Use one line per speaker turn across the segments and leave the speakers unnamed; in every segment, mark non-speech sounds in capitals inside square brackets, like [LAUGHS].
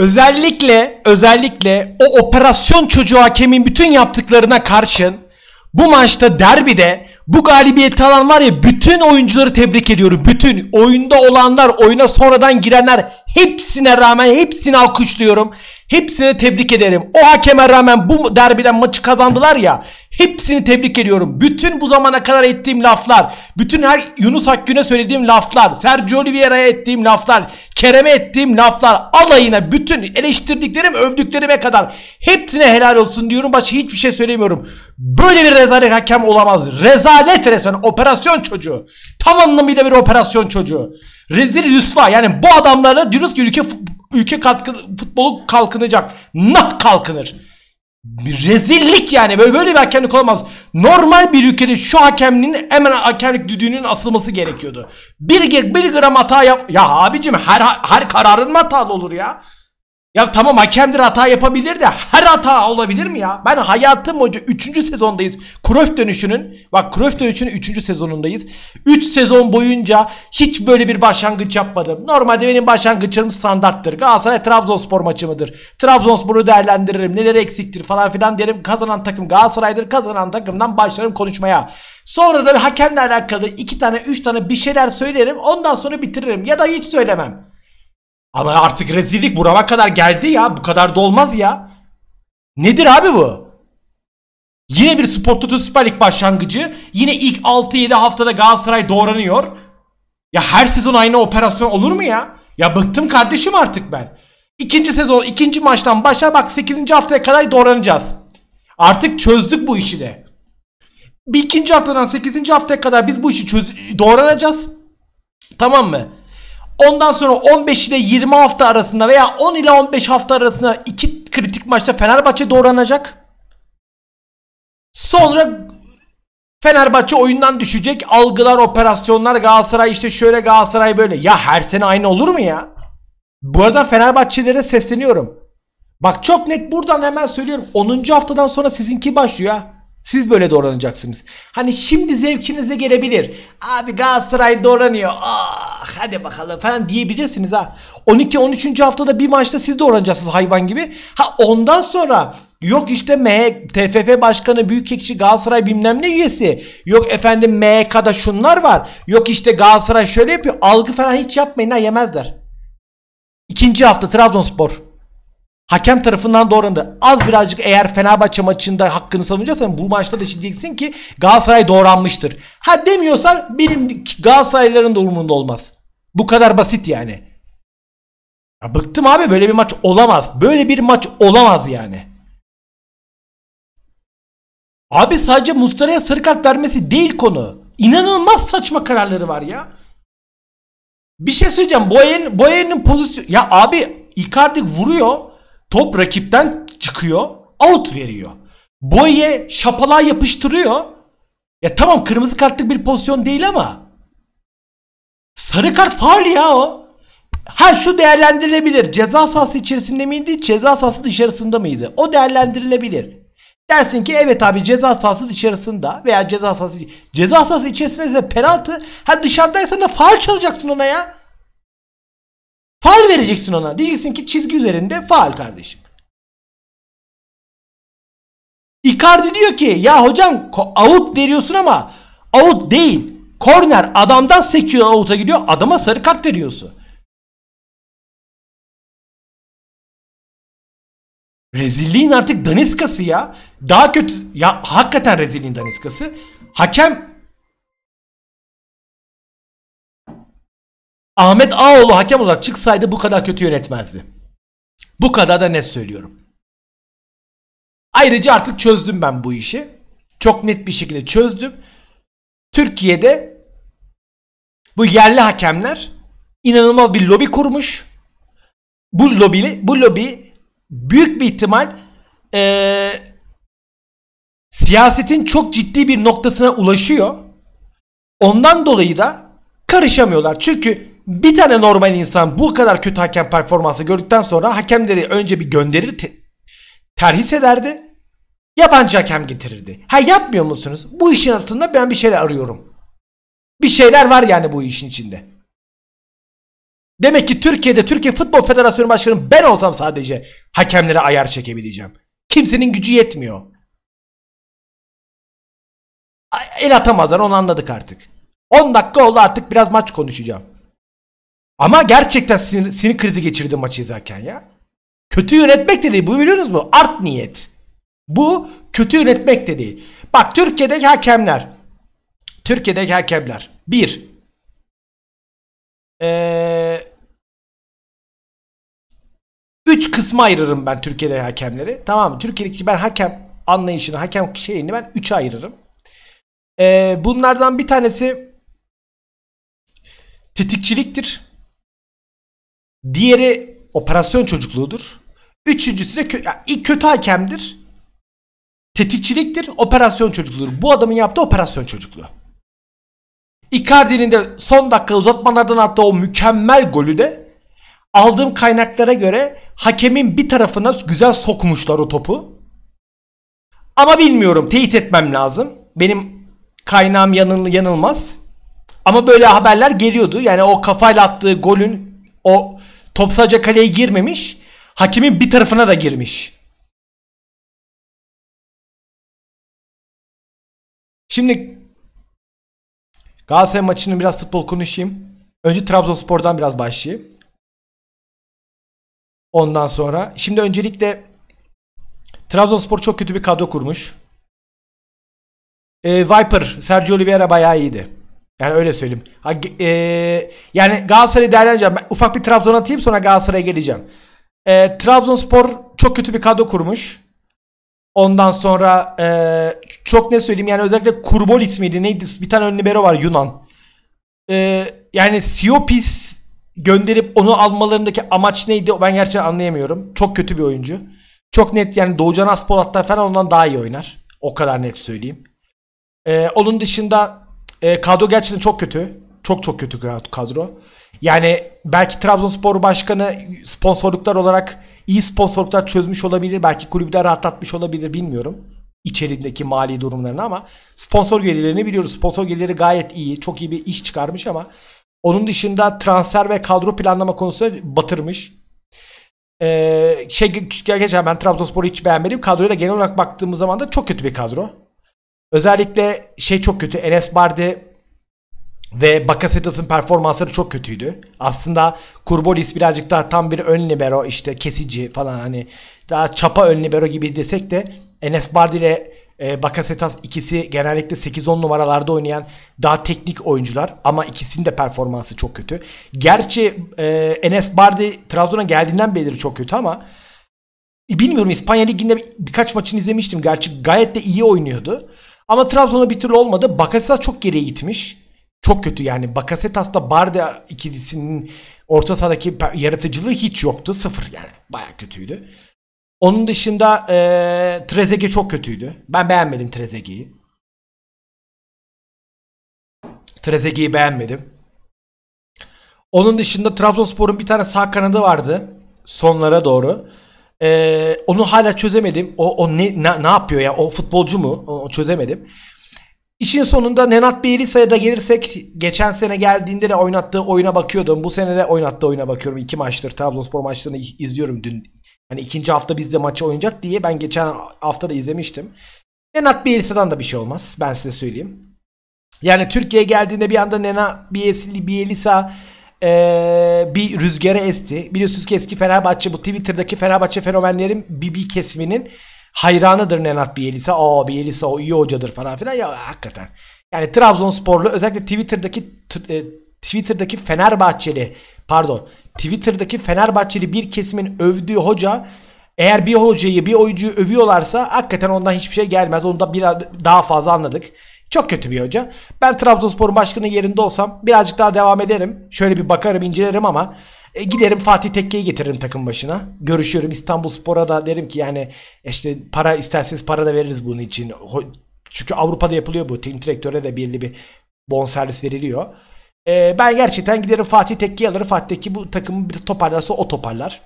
Özellikle özellikle o operasyon çocuğu hakemin bütün yaptıklarına karşın bu maçta derbide bu galibiyeti alan var ya bütün oyuncuları tebrik ediyorum. Bütün oyunda olanlar, oyuna sonradan girenler hepsine rağmen hepsini alkışlıyorum. Hepsini tebrik ederim. O hakeme rağmen bu derbiden maçı kazandılar ya. Hepsini tebrik ediyorum. Bütün bu zamana kadar ettiğim laflar, bütün her Yunus Akgün'e söylediğim laflar, Sergio Oliveira'ya ettiğim laflar, Kerem'e ettiğim laflar, alayına bütün eleştirdiklerim, övdüklerime kadar hepsine helal olsun diyorum. Başka hiçbir şey söylemiyorum. Böyle bir rezalet hakem olamaz. Rezalet resmen operasyon çocuğu. Tam anlamıyla bir operasyon çocuğu. Rezil rüsva. Yani bu adamlara diyoruz ki ülke ülke katkı, futbolu kalkınacak. ne kalkınır. Bir rezillik yani. Böyle, böyle bir hakemlik olamaz. Normal bir ülkede şu hakemliğin hemen hakemlik düdüğünün asılması gerekiyordu. Bir, bir gram hata yap... Ya abicim her, her kararın mı hatalı olur ya? Ya tamam hakemdir hata yapabilir de her hata olabilir mi ya? Ben hayatım boyunca 3. sezondayız. Cruyff dönüşünün bak Cruyff dönüşünün 3. sezonundayız. 3 sezon boyunca hiç böyle bir başlangıç yapmadım. Normalde benim başlangıçlarım standarttır. Galatasaray Trabzonspor maçı mıdır? Trabzonspor'u değerlendiririm. neler eksiktir falan filan derim. Kazanan takım Galatasaray'dır. Kazanan takımdan başlarım konuşmaya. Sonra da bir hakemle alakalı 2 tane 3 tane bir şeyler söylerim. Ondan sonra bitiririm. Ya da hiç söylemem. Ama artık rezillik burama kadar geldi ya. Bu kadar da olmaz ya. Nedir abi bu? Yine bir spor Toto Süper Lig başlangıcı. Yine ilk 6-7 haftada Galatasaray doğranıyor. Ya her sezon aynı operasyon olur mu ya? Ya bıktım kardeşim artık ben. İkinci sezon, ikinci maçtan başla bak 8. haftaya kadar doğranacağız. Artık çözdük bu işi de. Bir ikinci haftadan 8. haftaya kadar biz bu işi çöz doğranacağız. Tamam mı? Ondan sonra 15 ile 20 hafta arasında veya 10 ile 15 hafta arasında iki kritik maçta Fenerbahçe doğranacak. Sonra Fenerbahçe oyundan düşecek. Algılar, operasyonlar, Galatasaray işte şöyle Galatasaray böyle. Ya her sene aynı olur mu ya? Bu arada Fenerbahçelilere sesleniyorum. Bak çok net buradan hemen söylüyorum. 10. haftadan sonra sizinki başlıyor ha. Siz böyle doğranacaksınız. Hani şimdi zevkinize gelebilir. Abi Galatasaray doğranıyor. Aa, hadi bakalım falan diyebilirsiniz ha. 12-13. haftada bir maçta siz de oranacaksınız hayvan gibi. Ha ondan sonra Yok işte M TFF Başkanı Büyükekşi Galatasaray bilmem ne üyesi. Yok efendim MK'da şunlar var. Yok işte Galatasaray şöyle yapıyor. Algı falan hiç yapmayın ha yemezler. İkinci hafta Trabzonspor. Hakem tarafından doğrandı. Az birazcık eğer Fenerbahçe maçında hakkını savunacaksan bu maçta da diyeceksin ki Galatasaray doğranmıştır. Ha demiyorsan benim Galatasaray'ların da umurunda olmaz. Bu kadar basit yani. Ya bıktım abi böyle bir maç olamaz. Böyle bir maç olamaz yani.
Abi sadece Mustara'ya sarı kart vermesi
değil konu. İnanılmaz saçma kararları var ya. Bir şey söyleyeceğim. Boyen'in Boyen pozisyonu... Ya abi Icardi vuruyor. Top rakipten çıkıyor. Out veriyor. Boye şapalığa yapıştırıyor. Ya tamam kırmızı kartlık bir pozisyon değil ama Sarı kart faul ya o. Ha şu değerlendirilebilir. Ceza sahası içerisinde miydi? Ceza sahası dışarısında mıydı? O değerlendirilebilir. Dersin ki evet abi ceza sahası içerisinde veya ceza sahası ceza sahası içerisinde ise penaltı. Ha dışarıdaysa da faul çalacaksın ona ya. Faul vereceksin ona. Diyeceksin ki çizgi üzerinde faul kardeşim. Icardi diyor ki ya hocam out veriyorsun ama out değil. Korner adamdan sekiyor avuta gidiyor. Adama sarı kart veriyorsun.
Rezilliğin artık daniskası ya. Daha kötü. Ya hakikaten rezilliğin daniskası. Hakem Ahmet Ağoğlu
hakem olarak çıksaydı bu kadar kötü yönetmezdi. Bu kadar da net söylüyorum. Ayrıca artık çözdüm ben bu işi. Çok net bir şekilde çözdüm. Türkiye'de bu yerli hakemler inanılmaz bir lobi kurmuş. Bu lobili, bu lobi büyük bir ihtimal ee, siyasetin çok ciddi bir noktasına ulaşıyor. Ondan dolayı da karışamıyorlar. Çünkü bir tane normal insan bu kadar kötü hakem performansı gördükten sonra hakemleri önce bir gönderir te- terhis ederdi. Yabancı hakem getirirdi. Ha yapmıyor musunuz? Bu işin altında ben bir şeyler arıyorum. Bir şeyler var yani bu işin içinde. Demek ki Türkiye'de Türkiye Futbol Federasyonu Başkanı ben olsam sadece hakemlere ayar çekebileceğim. Kimsenin gücü yetmiyor. El atamazlar onu anladık artık. 10 dakika oldu artık biraz maç konuşacağım. Ama gerçekten sinir, sinir krizi geçirdim maçı izlerken ya. Kötü yönetmek de değil bu biliyorsunuz mu? Art niyet. Bu kötü yönetmek de değil. Bak Türkiye'de hakemler Türkiye'deki hakemler. Bir. Ee, üç kısma ayırırım ben Türkiye'deki hakemleri. Tamam mı? Türkiye'deki ben hakem anlayışını, hakem şeyini ben üçe ayırırım. Ee, bunlardan bir tanesi tetikçiliktir. Diğeri operasyon çocukluğudur. Üçüncüsü de kö yani kötü hakemdir. Tetikçiliktir, operasyon çocukluğudur. Bu adamın yaptığı operasyon çocukluğu. Icardi'nin de son dakika uzatmalardan attığı o mükemmel golü de aldığım kaynaklara göre hakemin bir tarafına güzel sokmuşlar o topu. Ama bilmiyorum teyit etmem lazım. Benim kaynağım yanıl yanılmaz. Ama böyle haberler geliyordu. Yani o kafayla attığı golün o top sadece kaleye girmemiş. hakemin bir tarafına da girmiş.
Şimdi Galatasaray maçının biraz futbol konuşayım. Önce Trabzonspor'dan biraz başlayayım. Ondan sonra. Şimdi öncelikle
Trabzonspor çok kötü bir kadro kurmuş. E, Viper, Sergio Oliveira bayağı iyiydi. Yani öyle söyleyeyim. Ha, e, yani Galatasaray'ı değerlendireceğim. Ben ufak bir Trabzon atayım sonra Galatasaray'a geleceğim. E, Trabzonspor çok kötü bir kadro kurmuş. Ondan sonra e, çok ne söyleyeyim yani özellikle Kurbol ismiydi neydi bir tane ön libero var Yunan. E, yani Siopis gönderip onu almalarındaki amaç neydi ben gerçekten anlayamıyorum. Çok kötü bir oyuncu. Çok net yani Doğucan Aspolat falan ondan daha iyi oynar. O kadar net söyleyeyim. E, onun dışında e, kadro gerçekten çok kötü. Çok çok kötü kadro. Yani belki Trabzonspor Başkanı sponsorluklar olarak iyi sponsorluklar çözmüş olabilir. Belki kulübü rahatlatmış olabilir bilmiyorum. İçerindeki mali durumlarını ama sponsor gelirlerini biliyoruz. Sponsor gelirleri gayet iyi. Çok iyi bir iş çıkarmış ama onun dışında transfer ve kadro planlama konusunda batırmış. Ee, şey geçen ben Trabzonspor'u hiç beğenmedim. Kadroya da genel olarak baktığımız zaman da çok kötü bir kadro. Özellikle şey çok kötü. Enes Bardi ve Bakasetas'ın performansları çok kötüydü. Aslında Kurbolis birazcık daha tam bir ön libero işte kesici falan hani daha çapa ön libero gibi desek de Enes Bardi ile e, Bakasetas ikisi genellikle 8-10 numaralarda oynayan daha teknik oyuncular ama ikisinin de performansı çok kötü. Gerçi e, Enes Bardi Trabzon'a geldiğinden beri çok kötü ama bilmiyorum İspanya Ligi'nde birkaç maçını izlemiştim. Gerçi gayet de iyi oynuyordu. Ama Trabzon'a bir türlü olmadı. Bakasetas çok geriye gitmiş çok kötü yani. Bakasetas'la Barda ikilisinin orta sahadaki yaratıcılığı hiç yoktu. Sıfır yani. bayağı kötüydü. Onun dışında e, ee, çok kötüydü. Ben beğenmedim Trezeguet'i. Trezeguet'i beğenmedim. Onun dışında Trabzonspor'un bir tane sağ kanadı vardı. Sonlara doğru. Ee, onu hala çözemedim. O, o ne, ne, ne yapıyor ya? O futbolcu mu? o çözemedim. İşin sonunda Nenat Bielisa'ya da gelirsek geçen sene geldiğinde de oynattığı oyuna bakıyordum. Bu sene de oynattığı oyuna bakıyorum. İki maçtır Trabzonspor maçlarını izliyorum dün. Hani ikinci hafta bizde maçı oynayacak diye ben geçen hafta da izlemiştim. Nenat Bielisa'dan da bir şey olmaz. Ben size söyleyeyim. Yani Türkiye'ye geldiğinde bir anda Nenat Bielisa ee, bir rüzgara esti. Biliyorsunuz ki eski Fenerbahçe bu Twitter'daki Fenerbahçe fenomenlerin bir, bir kesiminin hayranıdır Nenat Bielitsa. Aa Bielitsa o iyi hocadır falan filan. Ya hakikaten. Yani Trabzonsporlu özellikle Twitter'daki e, Twitter'daki Fenerbahçeli pardon Twitter'daki Fenerbahçeli bir kesimin övdüğü hoca eğer bir hocayı bir oyuncuyu övüyorlarsa hakikaten ondan hiçbir şey gelmez. Onu da biraz daha fazla anladık. Çok kötü bir hoca. Ben Trabzonspor'un başkanı yerinde olsam birazcık daha devam ederim. Şöyle bir bakarım incelerim ama e, giderim Fatih Tekke'yi getiririm takım başına. Görüşüyorum İstanbul Spor'a da derim ki yani e, işte para isterseniz para da veririz bunun için. Çünkü Avrupa'da yapılıyor bu. Teknik direktöre de belli bir bonservis veriliyor. E, ben gerçekten giderim Fatih Tekke'yi alırım. Fatih Tekke bu takımı bir toparlarsa o toparlar.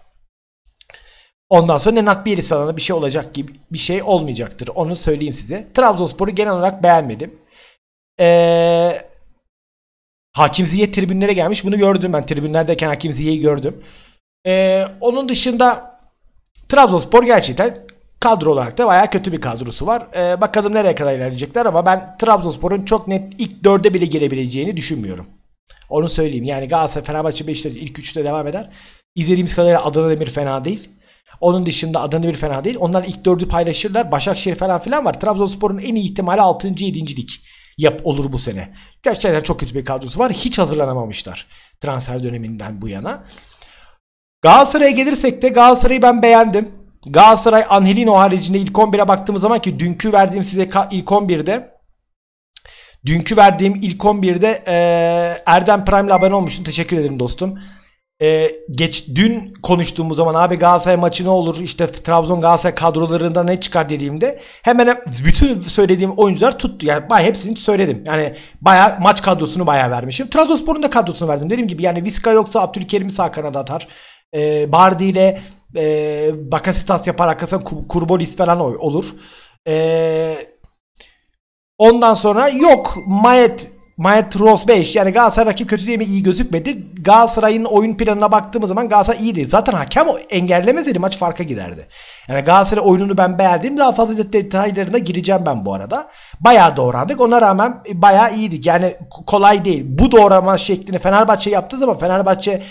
Ondan sonra Nenat Bielisan'a da bir şey olacak gibi bir şey olmayacaktır. Onu söyleyeyim size. Trabzonspor'u genel olarak beğenmedim. Eee Hakim Ziye tribünlere gelmiş. Bunu gördüm ben. Tribünlerdeyken Hakim Ziye'yi gördüm. Ee, onun dışında Trabzonspor gerçekten kadro olarak da bayağı kötü bir kadrosu var. Ee, bakalım nereye kadar ilerleyecekler ama ben Trabzonspor'un çok net ilk dörde bile gelebileceğini düşünmüyorum. Onu söyleyeyim. Yani Galatasaray, Fenerbahçe, 5'te, ilk üçte devam eder. İzlediğimiz kadarıyla Adana Demir fena değil. Onun dışında Adana bir fena değil. Onlar ilk dördü paylaşırlar. Başakşehir falan filan var. Trabzonspor'un en iyi ihtimali 6. 7. lig yap olur bu sene. Gerçekten çok kötü bir kadrosu var. Hiç hazırlanamamışlar transfer döneminden bu yana. Galatasaray'a gelirsek de Galatasaray'ı ben beğendim. Galatasaray Angelino haricinde ilk 11'e baktığımız zaman ki dünkü verdiğim size ilk 11'de dünkü verdiğim ilk 11'de e, Erdem Prime'le abone olmuştun. Teşekkür ederim dostum e, geç dün konuştuğumuz zaman abi Galatasaray maçı ne olur işte Trabzon Galatasaray kadrolarında ne çıkar dediğimde hemen bütün söylediğim oyuncular tuttu. Yani bayağı hepsini söyledim. Yani baya maç kadrosunu baya vermişim. Trabzonspor'un da kadrosunu verdim. Dediğim gibi yani Viska yoksa Abdülkerim sağ kanada atar. E, Bardi ile e, Bakasitas yapar arkasından Kurbolis falan olur. E, ondan sonra yok Mayet Maestros 5 yani Galatasaray rakip kötü diye mi iyi gözükmedi. Galatasaray'ın oyun planına baktığımız zaman Galatasaray iyiydi. Zaten hakem engellemeseydi maç farka giderdi. Yani Galatasaray oyununu ben beğendim. Daha fazla detaylarına gireceğim ben bu arada. Bayağı doğrandık. Ona rağmen e, bayağı iyiydi. Yani kolay değil. Bu doğrama şeklini Fenerbahçe yaptığı zaman Fenerbahçe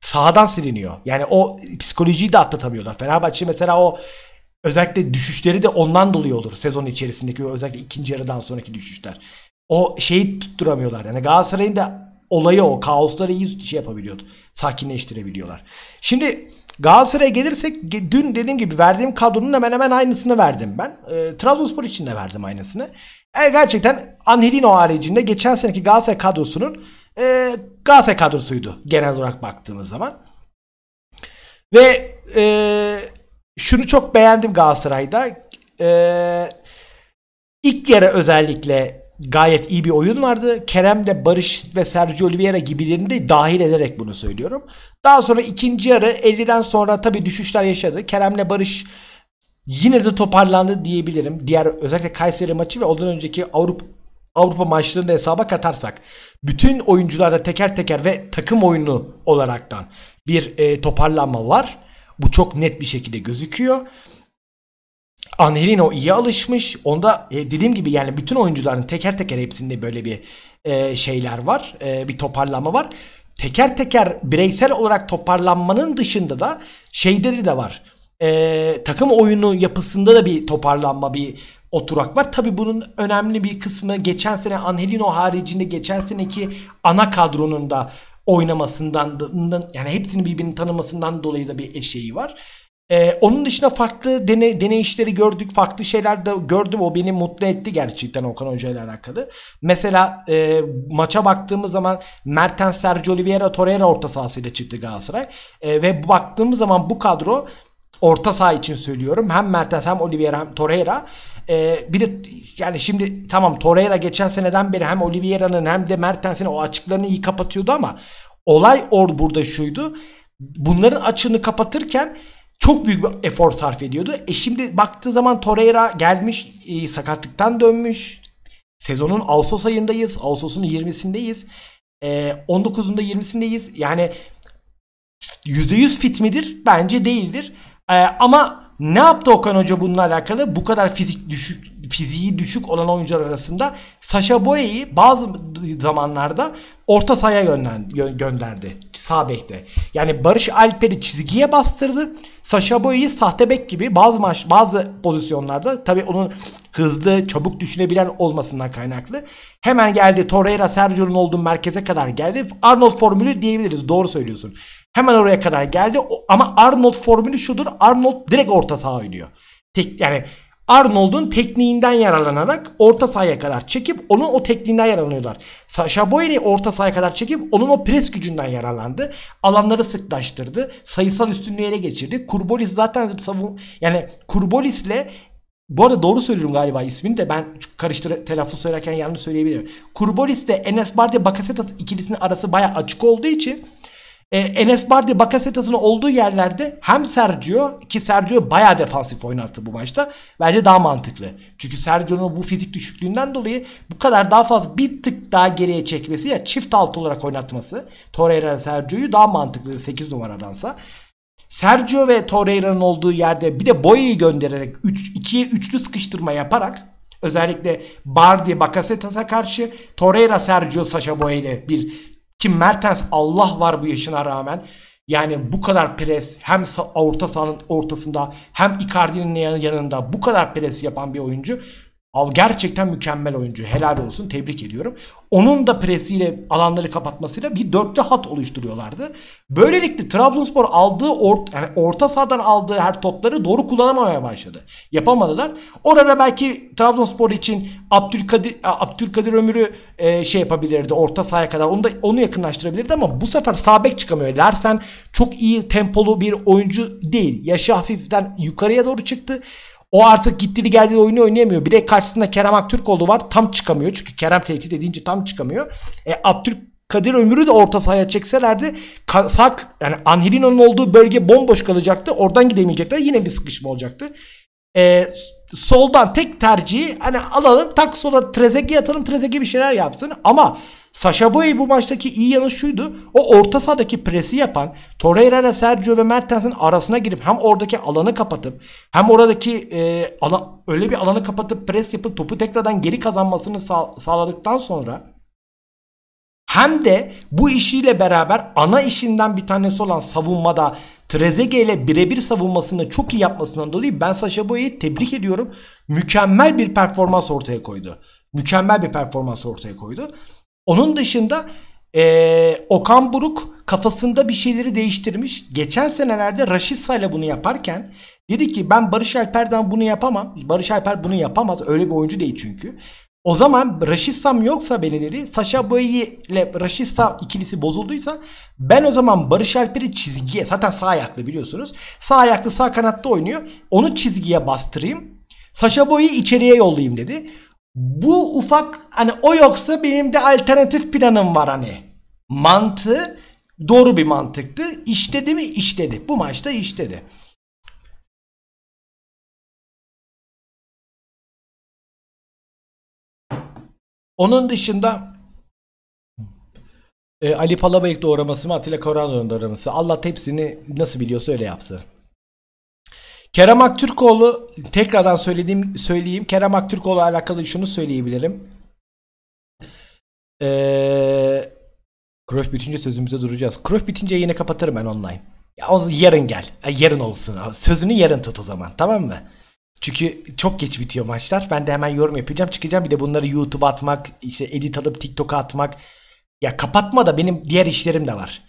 sahadan siliniyor. Yani o psikolojiyi de atlatamıyorlar. Fenerbahçe mesela o özellikle düşüşleri de ondan dolayı olur sezon içerisindeki özellikle ikinci yarıdan sonraki düşüşler o şeyi tutturamıyorlar. Yani Galatasaray'ın da olayı o. Kaosları iyi şey yapabiliyordu. Sakinleştirebiliyorlar. Şimdi Galatasaray'a gelirsek dün dediğim gibi verdiğim kadronun hemen hemen aynısını verdim ben. E, Trabzonspor için de verdim aynısını. E, gerçekten Angelino haricinde geçen seneki Galatasaray kadrosunun e, Galatasaray kadrosuydu genel olarak baktığımız zaman. Ve e, şunu çok beğendim Galatasaray'da. E, ilk yere özellikle gayet iyi bir oyun vardı. Kerem de Barış ve Sergio Oliveira gibilerini de dahil ederek bunu söylüyorum. Daha sonra ikinci yarı 50'den sonra tabii düşüşler yaşadı. Kerem'le Barış yine de toparlandı diyebilirim. Diğer özellikle Kayseri maçı ve ondan önceki Avrupa Avrupa maçlarını da hesaba katarsak bütün oyuncularda teker teker ve takım oyunu olaraktan bir e, toparlanma var. Bu çok net bir şekilde gözüküyor. Angelino iyi alışmış. Onda e, dediğim gibi yani bütün oyuncuların teker teker hepsinde böyle bir e, şeyler var. E, bir toparlanma var. Teker teker bireysel olarak toparlanmanın dışında da şeyleri de var. takım oyunu yapısında da bir toparlanma, bir oturak var. Tabi bunun önemli bir kısmı geçen sene Angelino haricinde geçen seneki ana kadronun da oynamasından yani hepsini birbirini tanımasından dolayı da bir şeyi var. Ee, onun dışında farklı dene, deneyişleri gördük. Farklı şeyler de gördüm. O beni mutlu etti gerçekten Okan Hoca ile alakalı. Mesela e, maça baktığımız zaman Mertens, Sergio Oliveira, Torreira orta sahasıyla çıktı Galatasaray. E, ve baktığımız zaman bu kadro orta saha için söylüyorum. Hem Mertens hem Oliveira hem Torreira. E, bir de yani şimdi tamam Torreira geçen seneden beri hem Oliveira'nın hem de Mertens'in o açıklarını iyi kapatıyordu ama olay or burada şuydu. Bunların açığını kapatırken çok büyük bir efor sarf ediyordu. E şimdi baktığı zaman Torreira gelmiş e, sakatlıktan dönmüş. Sezonun Ağustos ayındayız. Ağustos'un 20'sindeyiz. E, 19'unda 20'sindeyiz. Yani %100 fit midir? Bence değildir. E, ama ne yaptı Okan Hoca bununla alakalı? Bu kadar fizik düşük fiziği düşük olan oyuncular arasında Sasha Boye'yi bazı zamanlarda orta sahaya gönderdi, gönderdi sağ bekte. Yani Barış Alper'i çizgiye bastırdı. Sasha Boy'u sahte bek gibi bazı maç, bazı pozisyonlarda tabii onun hızlı, çabuk düşünebilen olmasından kaynaklı. Hemen geldi Torreira Sergio'nun olduğu merkeze kadar geldi. Arnold formülü diyebiliriz. Doğru söylüyorsun. Hemen oraya kadar geldi ama Arnold formülü şudur. Arnold direkt orta saha oynuyor. Tek yani Arnold'un tekniğinden yararlanarak orta sahaya kadar çekip onun o tekniğinden yararlanıyorlar. Sasha Boyeri orta sahaya kadar çekip onun o pres gücünden yararlandı. Alanları sıklaştırdı. Sayısal üstünlüğü ele geçirdi. Kurbolis zaten savun yani Kurbolis'le bu arada doğru söylüyorum galiba ismini de ben karıştır telaffuz söylerken yanlış söyleyebilirim. Kurbolis de Enes Bardia Bakasetas ikilisinin arası baya açık olduğu için e, Enes Bardi Bakasetas'ın olduğu yerlerde hem Sergio ki Sergio baya defansif oynattı bu maçta. Bence daha mantıklı. Çünkü Sergio'nun bu fizik düşüklüğünden dolayı bu kadar daha fazla bir tık daha geriye çekmesi ya çift altı olarak oynatması Torreira Sergio'yu daha mantıklı 8 numaradansa. Sergio ve Torreira'nın olduğu yerde bir de Boya'yı göndererek 3 2'ye üçlü sıkıştırma yaparak özellikle Bardi Bakasetas'a karşı Torreira Sergio Sacha Boya ile bir ki Mertens Allah var bu yaşına rağmen. Yani bu kadar pres hem orta sahanın ortasında hem Icardi'nin yanında bu kadar pres yapan bir oyuncu. Al gerçekten mükemmel oyuncu. Helal olsun. Tebrik ediyorum. Onun da presiyle alanları kapatmasıyla bir dörtlü hat oluşturuyorlardı. Böylelikle Trabzonspor aldığı ort, yani orta sahadan aldığı her topları doğru kullanamamaya başladı. Yapamadılar. Orada belki Trabzonspor için Abdülkadir Abdülkadir Ömür'ü e, şey yapabilirdi. Orta sahaya kadar onu da onu yakınlaştırabilirdi ama bu sefer sabek çıkamıyor. Larsen çok iyi tempolu bir oyuncu değil. Yaşı hafiften yukarıya doğru çıktı. O artık gittili geldi oyunu oynayamıyor. Bir de karşısında Kerem Aktürkoğlu var. Tam çıkamıyor. Çünkü Kerem tehdit edince tam çıkamıyor. E, Abdül Kadir Ömür'ü de orta sahaya çekselerdi Sak yani Angelino'nun olduğu bölge bomboş kalacaktı. Oradan gidemeyecekler. Yine bir sıkışma olacaktı. E, soldan tek tercihi hani alalım tak sola Trezeguet'e atalım Trezeguet bir şeyler yapsın ama Sasha Boye bu maçtaki iyi yanı şuydu. O orta sahadaki presi yapan Torreira, Sergio ve Mertens'in arasına girip hem oradaki alanı kapatıp hem oradaki e, alan, öyle bir alanı kapatıp pres yapıp topu tekrardan geri kazanmasını sağ, sağladıktan sonra hem de bu işiyle beraber ana işinden bir tanesi olan savunmada Trezeguet ile birebir savunmasını çok iyi yapmasından dolayı ben Sasha Boye'yi tebrik ediyorum. Mükemmel bir performans ortaya koydu. Mükemmel bir performans ortaya koydu. Onun dışında e, Okan Buruk kafasında bir şeyleri değiştirmiş. Geçen senelerde Raşitsa ile bunu yaparken dedi ki ben Barış Alper'den bunu yapamam. Barış Alper bunu yapamaz. Öyle bir oyuncu değil çünkü. O zaman Raşitsam yoksa beni dedi. Saşa Boyi ile Raşitsa ikilisi bozulduysa ben o zaman Barış Alper'i çizgiye zaten sağ ayaklı biliyorsunuz. Sağ ayaklı sağ kanatta oynuyor. Onu çizgiye bastırayım. Saşa Boyi içeriye yollayayım dedi. Bu ufak hani o yoksa benim de alternatif planım var hani. Mantığı doğru bir mantıktı.
İşledi mi? İşledi. Bu maçta işledi. Onun dışında
e, Ali Palabayık doğraması Atilla Koran doğraması. Allah hepsini nasıl biliyorsa öyle yapsın. Kerem Aktürkoğlu tekrardan söylediğim söyleyeyim. Kerem Aktürkoğlu alakalı şunu söyleyebilirim. Ee, Cruyff bitince sözümüze duracağız. Cruyff bitince yine kapatırım ben online. Ya yarın gel. Yarın olsun. Sözünü yarın tut o zaman. Tamam mı? Çünkü çok geç bitiyor maçlar. Ben de hemen yorum yapacağım. Çıkacağım. Bir de bunları YouTube'a atmak, işte edit alıp TikTok'a atmak. Ya kapatma da benim diğer işlerim de var.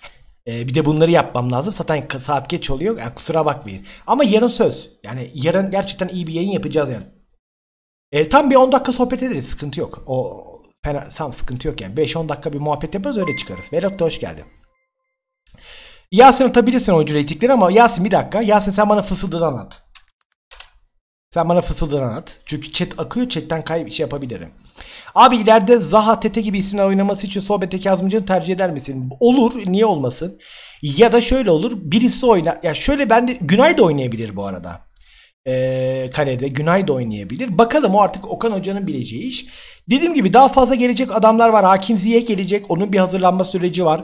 E, bir de bunları yapmam lazım. Zaten saat geç oluyor. Yani kusura bakmayın. Ama yarın söz. Yani yarın gerçekten iyi bir yayın yapacağız yarın. E, ee, tam bir 10 dakika sohbet ederiz. Sıkıntı yok. O fena, tam sıkıntı yok yani. 5-10 dakika bir muhabbet yaparız öyle çıkarız. Velot hoş geldin. Yasin atabilirsin oyuncu reytingleri ama Yasin bir dakika. Yasin sen bana fısıldığını anlat. Sen bana fısıldan at. Çünkü chat akıyor. Chatten kayıp şey yapabilirim. Abi ileride Zaha Tete gibi isimler oynaması için sohbete Kazımcı'nı tercih eder misin? Olur. Niye olmasın? Ya da şöyle olur. Birisi oyna. Ya şöyle ben de Günay da oynayabilir bu arada. Ee, kalede Günay da oynayabilir. Bakalım o artık Okan Hoca'nın bileceği iş. Dediğim gibi daha fazla gelecek adamlar var. Hakim Ziyech gelecek. Onun bir hazırlanma süreci var.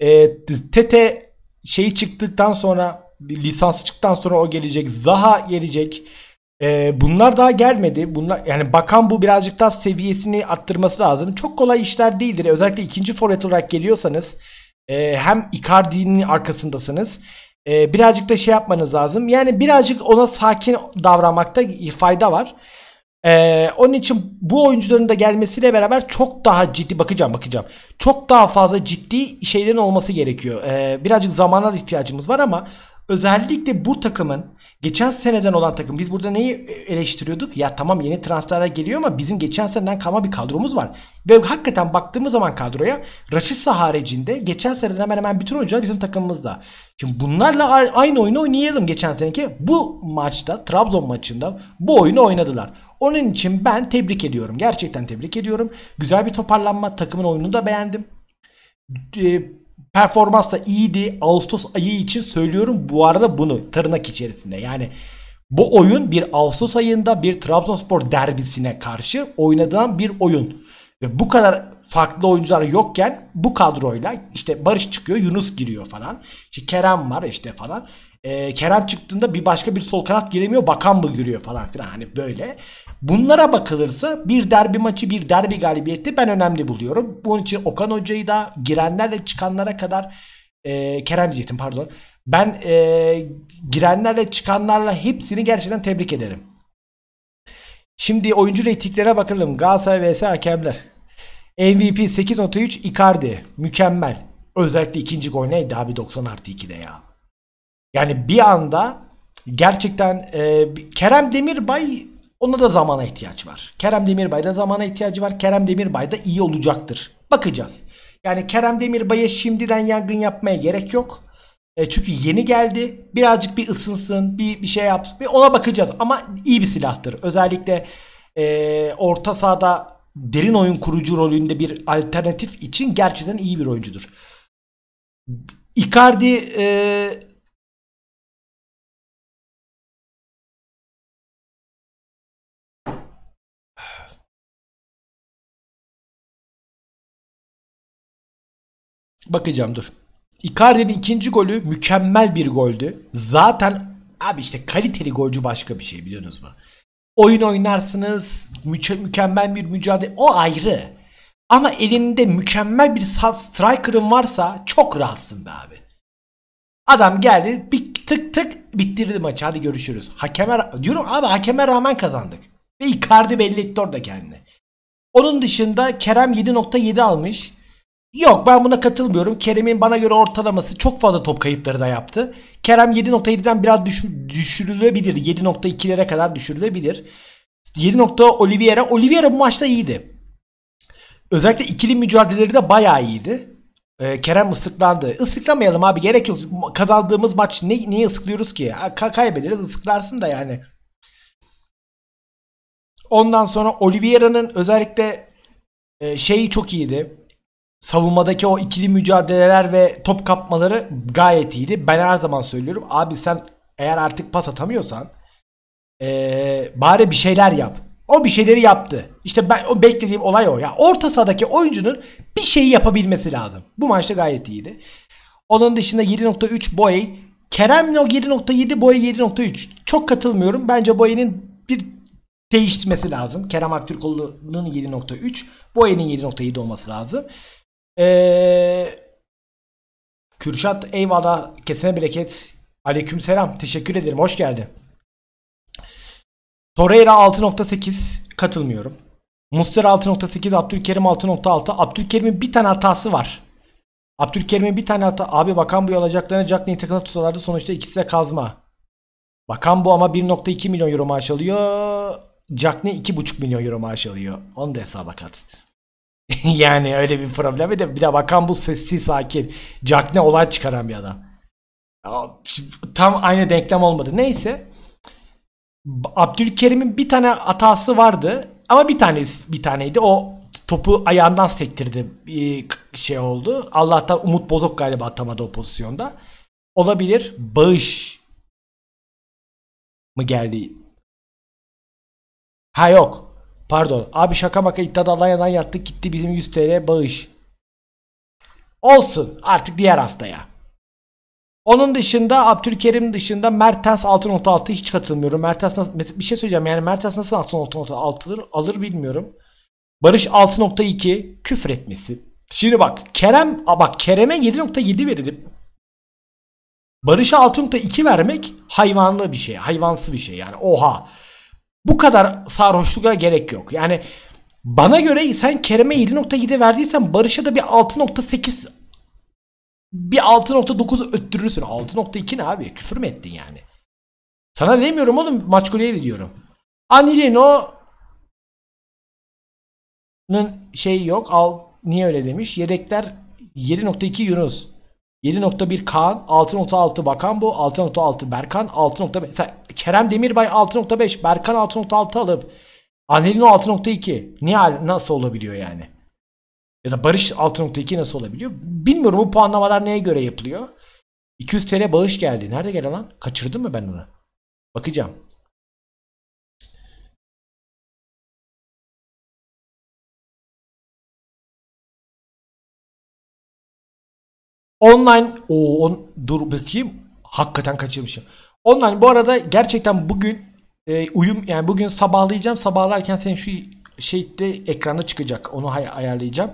Ee, Tete şey çıktıktan sonra lisansı çıktıktan sonra o gelecek. Zaha gelecek. Ee, bunlar daha gelmedi. Bunlar yani bakan bu birazcık daha seviyesini arttırması lazım. Çok kolay işler değildir. Özellikle ikinci forvet olarak geliyorsanız e, hem Icardi'nin arkasındasınız. E, birazcık da şey yapmanız lazım. Yani birazcık ona sakin davranmakta fayda var. Ee, onun için bu oyuncuların da gelmesiyle beraber çok daha ciddi bakacağım bakacağım. Çok daha fazla ciddi şeylerin olması gerekiyor. Ee, birazcık zamana ihtiyacımız var ama özellikle bu takımın Geçen seneden olan takım. Biz burada neyi eleştiriyorduk? Ya tamam yeni transferler geliyor ama bizim geçen seneden kalma bir kadromuz var. Ve hakikaten baktığımız zaman kadroya Raşitsa haricinde geçen seneden hemen hemen bütün oyuncular bizim takımımızda. Şimdi bunlarla aynı oyunu oynayalım geçen seneki. Bu maçta Trabzon maçında bu oyunu oynadılar. Onun için ben tebrik ediyorum. Gerçekten tebrik ediyorum. Güzel bir toparlanma. Takımın oyununu da beğendim e, Performans da iyiydi. Ağustos ayı için söylüyorum bu arada bunu tırnak içerisinde. Yani bu oyun bir Ağustos ayında bir Trabzonspor derbisine karşı oynadılan bir oyun. Ve bu kadar farklı oyuncular yokken bu kadroyla işte Barış çıkıyor, Yunus giriyor falan. İşte Kerem var işte falan. E, Kerem çıktığında bir başka bir sol kanat giremiyor. Bakan mı giriyor falan filan hani böyle. Bunlara bakılırsa bir derbi maçı bir derbi galibiyeti ben önemli buluyorum. Bunun için Okan Hoca'yı da girenlerle çıkanlara kadar e, Kerem diyecektim pardon. Ben e, girenlerle çıkanlarla hepsini gerçekten tebrik ederim. Şimdi oyuncu reytinglere bakalım. Galatasaray vs hakemler. MVP 8.3 Icardi. Mükemmel. Özellikle ikinci gol neydi abi 90 artı 2'de ya. Yani bir anda gerçekten e, Kerem Demirbay ona da zamana ihtiyaç var. Kerem Demirbay'da zamana ihtiyacı var. Kerem Demirbay da iyi olacaktır. Bakacağız. Yani Kerem Demirbay'a şimdiden yangın yapmaya gerek yok. E, çünkü yeni geldi. Birazcık bir ısınsın, bir bir şey yapsın. Bir ona bakacağız ama iyi bir silahtır. Özellikle e, orta sahada derin oyun kurucu rolünde bir alternatif için gerçekten iyi bir oyuncudur. Icardi e, Bakacağım dur. Icardi'nin ikinci golü mükemmel bir goldü. Zaten abi işte kaliteli golcü başka bir şey biliyorsunuz mu? Oyun oynarsınız, müke mükemmel bir mücadele o ayrı. Ama elinde mükemmel bir striker'ın varsa çok rahatsın be abi. Adam geldi bir tık tık bittirdi maçı hadi görüşürüz. Hakeme diyorum abi hakeme rağmen kazandık. Ve Icardi belli etti orada kendini. Onun dışında Kerem 7.7 almış. Yok ben buna katılmıyorum. Kerem'in bana göre ortalaması çok fazla top kayıpları da yaptı. Kerem 7.7'den biraz düş, düşürülebilir. 7.2'lere kadar düşürülebilir. 7. Olivier'a Olivier'a bu maçta iyiydi. Özellikle ikili mücadeleleri de bayağı iyiydi. Ee, Kerem ıslıklandı. Islıklamayalım abi gerek yok. Kazandığımız maç ne, niye ıslıklıyoruz ki? Ka kaybederiz ıslıklarsın da yani. Ondan sonra Oliveira'nın özellikle e, şeyi çok iyiydi savunmadaki o ikili mücadeleler ve top kapmaları gayet iyiydi. Ben her zaman söylüyorum abi sen eğer artık pas atamıyorsan ee, bari bir şeyler yap. O bir şeyleri yaptı. İşte ben o beklediğim olay o. Ya orta sahadaki oyuncunun bir şeyi yapabilmesi lazım. Bu maçta gayet iyiydi. Onun dışında 7.3 boy Kerem'le o 7.7 boy 7.3. Çok katılmıyorum. Bence boyunun bir değiştirmesi lazım. Kerem Aktürkoğlu'nun 7.3, Boye'nin 7.7 olması lazım. Ee, Kürşat eyvallah kesine bereket. Aleyküm selam. Teşekkür ederim. Hoş geldi. Torreira 6.8 katılmıyorum. Muster 6.8, Abdülkerim 6.6. Abdülkerim'in bir tane hatası var. Abdülkerim'in bir tane hata. Abi bakan bu alacaklarını Jackney'i takına tutsalardı sonuçta ikisi de kazma. Bakan bu ama 1.2 milyon euro maaş alıyor. Jackney 2.5 milyon euro maaş alıyor. Onu da hesaba kat. [LAUGHS] yani öyle bir problem. Bir de, bir de bakan bu sessiz sakin. Jack ne olay çıkaran bir adam. Ya, tam aynı denklem olmadı. Neyse. Abdülkerim'in bir tane hatası vardı. Ama bir tane bir taneydi. O topu ayağından sektirdi. Bir şey oldu. Allah'tan Umut Bozok galiba atamadı o pozisyonda.
Olabilir. Bağış mı geldi? Ha yok. Pardon. Abi şaka maka iddiada Alanya'dan yattık gitti bizim 100 TL
bağış. Olsun artık diğer haftaya. Onun dışında Abdülkerim dışında Mertens 6.6 hiç katılmıyorum. Mertens bir şey söyleyeceğim yani Mertens nasıl 6.6 alır, alır bilmiyorum. Barış 6.2 küfür etmesi. Şimdi bak Kerem bak Kerem'e 7.7 verilip Barış'a 6.2 vermek hayvanlı bir şey. Hayvansı bir şey yani. Oha. Bu kadar sarhoşluğa gerek yok. Yani bana göre sen Kerem'e 7.7 verdiysen Barış'a da bir 6.8 bir 6.9 öttürürsün. 6.2 ne abi? Küfür mü ettin yani? Sana demiyorum oğlum maç golü veriyorum. Anilino'nun şey yok. Al niye öyle demiş? Yedekler 7.2 Yunus. 7.1 Kaan, 6.6 Bakan bu, 6.6 Berkan, 6.5 Kerem Demirbay 6.5, Berkan 6.6 alıp Anelino 6.2. Niye nasıl olabiliyor yani? Ya da Barış 6.2 nasıl olabiliyor? Bilmiyorum bu puanlamalar neye göre yapılıyor. 200 TL bağış geldi. Nerede gelen lan? Kaçırdım mı ben onu? Bakacağım.
Online o on, dur bakayım.
Hakikaten kaçırmışım. Online bu arada gerçekten bugün e, uyum yani bugün sabahlayacağım. Sabahlarken senin şu şeyde ekranda çıkacak. Onu ay- ayarlayacağım.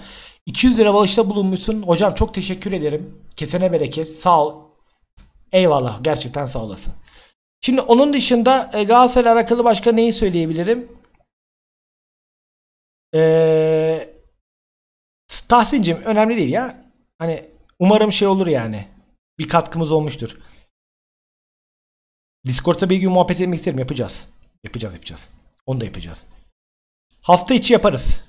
200 lira bağışta bulunmuşsun. Hocam çok teşekkür ederim. Kesene bereket. Sağ ol. Eyvallah. Gerçekten sağ olasın. Şimdi onun dışında e, Galatasaray alakalı başka neyi
söyleyebilirim? Ee,
Tahsin'cim önemli değil ya. Hani Umarım şey olur yani. Bir katkımız olmuştur. Discord'da bir gün muhabbet etmek isterim. Yapacağız. Yapacağız yapacağız. Onu da yapacağız. Hafta içi yaparız.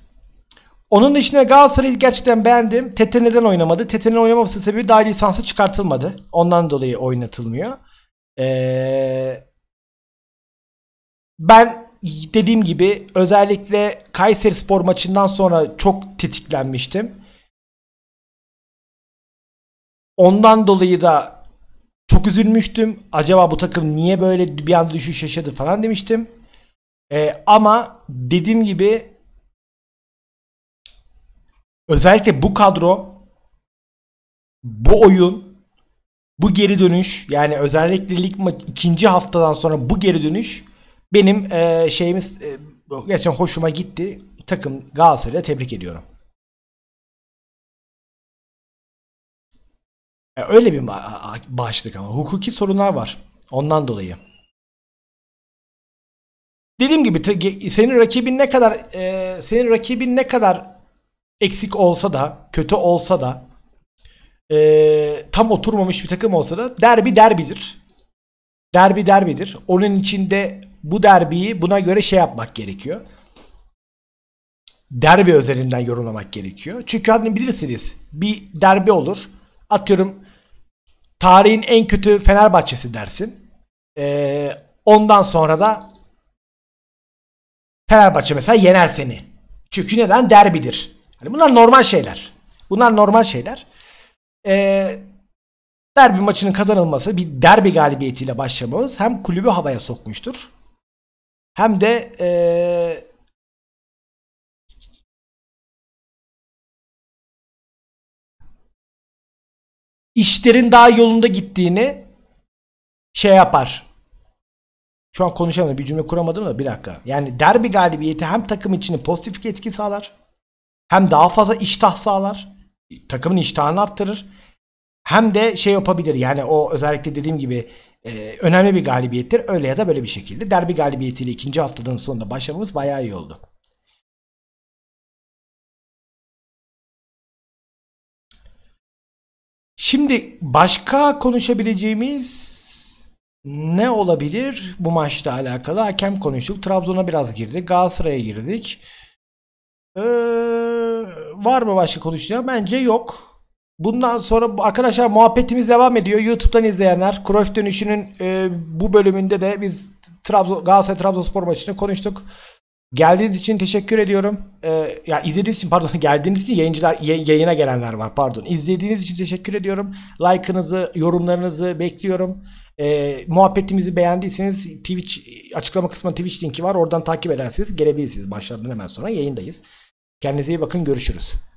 Onun dışında Galatasaray'ı gerçekten beğendim. Tete neden oynamadı? Tete'nin oynamaması sebebi daha lisansı çıkartılmadı. Ondan dolayı oynatılmıyor. Ee, ben dediğim gibi özellikle Kayseri Spor maçından sonra çok tetiklenmiştim.
Ondan dolayı da çok
üzülmüştüm. Acaba bu takım niye böyle bir anda düşüş yaşadı falan demiştim. Ee, ama dediğim gibi özellikle bu kadro bu oyun bu geri dönüş yani özellikle lig ikinci haftadan sonra bu geri dönüş benim e, şeyimiz e, gerçekten hoşuma gitti. Takım Galatasaray'ı tebrik ediyorum.
Yani öyle bir başlık ama
hukuki sorunlar var. Ondan dolayı. Dediğim gibi senin rakibin ne kadar e, senin rakibin ne kadar eksik olsa da kötü olsa da e, tam oturmamış bir takım olsa da derbi derbidir. Derbi derbidir. Onun içinde bu derbiyi buna göre şey yapmak gerekiyor. Derbi özelinden yorumlamak gerekiyor. Çünkü hani bilirsiniz bir derbi olur. Atıyorum tarihin en kötü Fenerbahçesi dersin. Ee, ondan sonra da Fenerbahçe mesela yener seni. Çünkü neden? Derbidir. Yani bunlar normal şeyler. Bunlar normal şeyler. Ee, derbi maçının kazanılması bir derbi galibiyetiyle başlamamız hem kulübü havaya sokmuştur hem de
ee, işlerin daha yolunda gittiğini
şey yapar. Şu an konuşamadım bir cümle kuramadım da bir dakika. Yani derbi galibiyeti hem takım için pozitif etki sağlar hem daha fazla iştah sağlar. Takımın iştahını arttırır. Hem de şey yapabilir yani o özellikle dediğim gibi e, önemli bir galibiyettir. Öyle ya da böyle bir şekilde derbi galibiyetiyle ikinci haftanın sonunda
başlamamız bayağı iyi oldu.
Şimdi başka konuşabileceğimiz ne olabilir bu maçla alakalı? Hakem konuştuk. Trabzon'a biraz girdik. Galatasaray'a girdik. Ee, var mı başka konuşacağım? Bence yok. Bundan sonra arkadaşlar muhabbetimiz devam ediyor. YouTube'dan izleyenler Cruyff dönüşünün e, bu bölümünde de biz Trabzon Galatasaray Trabzonspor maçını konuştuk. Geldiğiniz için teşekkür ediyorum. Ee, ya izlediğiniz için pardon [LAUGHS] geldiğiniz için yayıncılar yayına gelenler var pardon. İzlediğiniz için teşekkür ediyorum. Like'ınızı, yorumlarınızı bekliyorum. Ee, muhabbetimizi beğendiyseniz Twitch açıklama kısmında Twitch linki var. Oradan takip edersiniz. Gelebilirsiniz. Maçlardan hemen sonra yayındayız. Kendinize iyi bakın. Görüşürüz.